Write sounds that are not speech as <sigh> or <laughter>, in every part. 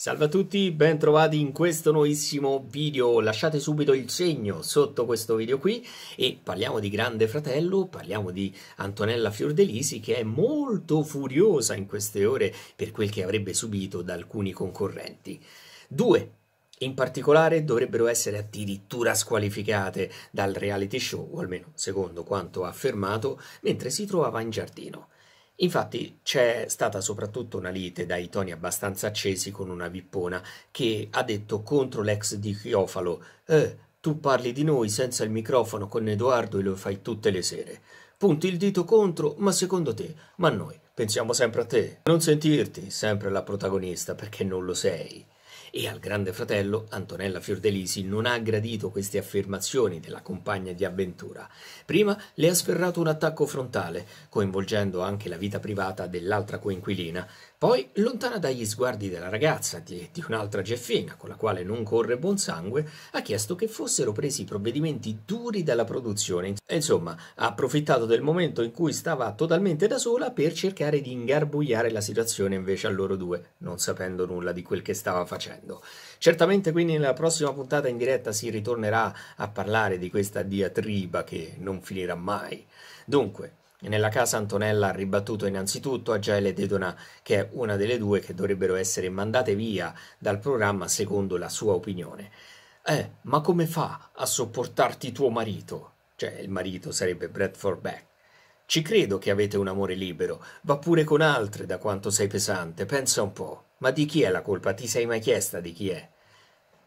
Salve a tutti, bentrovati in questo nuovissimo video, lasciate subito il segno sotto questo video qui e parliamo di Grande Fratello, parliamo di Antonella Fiordelisi che è molto furiosa in queste ore per quel che avrebbe subito da alcuni concorrenti. Due in particolare dovrebbero essere addirittura squalificate dal reality show, o almeno secondo quanto ha affermato, mentre si trovava in giardino. Infatti c'è stata soprattutto una lite dai toni abbastanza accesi con una vippona che ha detto contro l'ex di Chiofalo «Eh, tu parli di noi senza il microfono con Edoardo e lo fai tutte le sere. Punti il dito contro, ma secondo te, ma noi pensiamo sempre a te. Non sentirti sempre la protagonista perché non lo sei». E al grande fratello Antonella Fiordelisi non ha gradito queste affermazioni della compagna di avventura. Prima le ha sferrato un attacco frontale, coinvolgendo anche la vita privata dell'altra coinquilina, poi, lontana dagli sguardi della ragazza e di un'altra geffina, con la quale non corre buon sangue, ha chiesto che fossero presi provvedimenti duri dalla produzione. Insomma, ha approfittato del momento in cui stava totalmente da sola per cercare di ingarbugliare la situazione invece a loro due, non sapendo nulla di quel che stava facendo dicendo. Certamente quindi nella prossima puntata in diretta si ritornerà a parlare di questa diatriba che non finirà mai. Dunque, nella casa Antonella ha ribattuto innanzitutto a Gaele Dedona, che è una delle due che dovrebbero essere mandate via dal programma secondo la sua opinione. Eh, ma come fa a sopportarti tuo marito? Cioè, il marito sarebbe Bradford Beck. Ci credo che avete un amore libero, va pure con altre da quanto sei pesante, pensa un po'. Ma di chi è la colpa? Ti sei mai chiesta di chi è?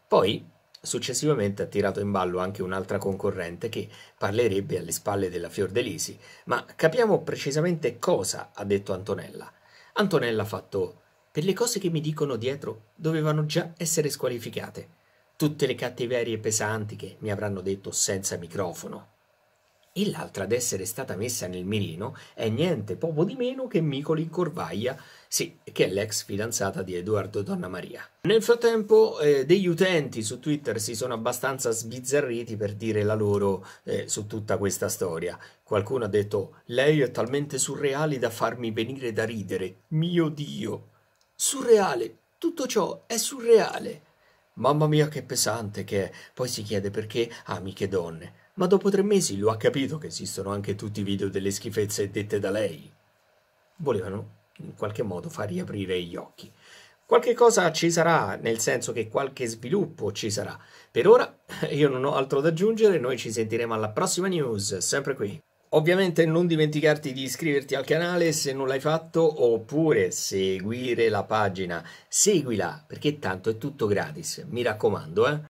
Poi, successivamente, ha tirato in ballo anche un'altra concorrente che parlerebbe alle spalle della Fiordelisi, ma capiamo precisamente cosa ha detto Antonella. Antonella ha fatto per le cose che mi dicono dietro dovevano già essere squalificate. Tutte le cattiverie pesanti che mi avranno detto senza microfono e l'altra ad essere stata messa nel mirino è niente poco di meno che Micoli Corvaglia, sì, che è l'ex fidanzata di Edoardo Donna Maria. Nel frattempo eh, degli utenti su Twitter si sono abbastanza sbizzarriti per dire la loro eh, su tutta questa storia. Qualcuno ha detto «Lei è talmente surreale da farmi venire da ridere, mio Dio!» Surreale, tutto ciò è surreale. Mamma mia che pesante che è. Poi si chiede perché ami che donne. Ma dopo tre mesi lo ha capito che esistono anche tutti i video delle schifezze dette da lei. Volevano in qualche modo far riaprire gli occhi. Qualche cosa ci sarà, nel senso che qualche sviluppo ci sarà. Per ora <clears throat> io non ho altro da aggiungere, noi ci sentiremo alla prossima news, sempre qui. Ovviamente non dimenticarti di iscriverti al canale se non l'hai fatto oppure seguire la pagina. Seguila perché tanto è tutto gratis, mi raccomando, eh?